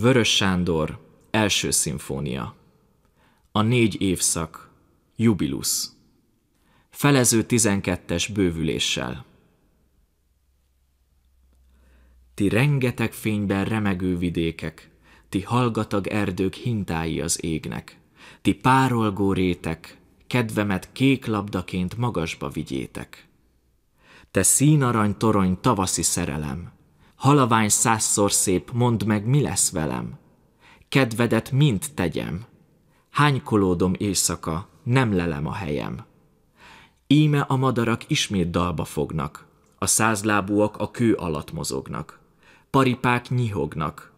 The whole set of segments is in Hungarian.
Vörös Sándor, első szimfónia. A négy évszak, jubilus. Felező 12-es bővüléssel. Ti rengeteg fényben remegő vidékek, ti hallgatag erdők hintái az égnek, ti párolgó rétek, kedvemet kék labdaként magasba vigyétek. Te színarany torony tavaszi szerelem, halavány százszor szép, mondd meg, mi lesz velem? Kedvedet mind tegyem, hánykolódom éjszaka, nem lelem a helyem. Íme a madarak ismét dalba fognak, a százlábúak a kő alatt mozognak, paripák nyihognak,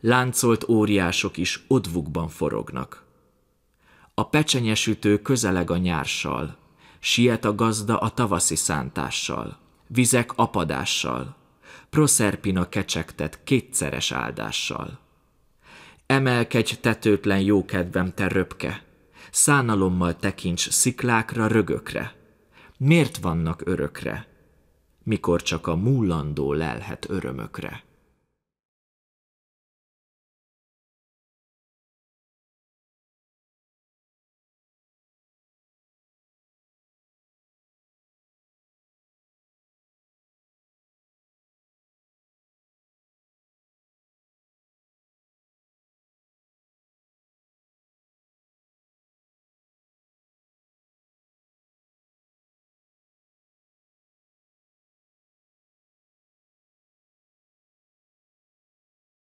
láncolt óriások is odvukban forognak. A pecsenyesütő közeleg a nyárssal, siet a gazda a tavaszi szántással, vizek apadással, Proszerpina kecsegtet kétszeres áldással. Emelkedj tetőtlen jókedvem, te röpke! Szánalommal tekints sziklákra, rögökre! Miért vannak örökre? Mikor csak a múlandó lelhet örömökre?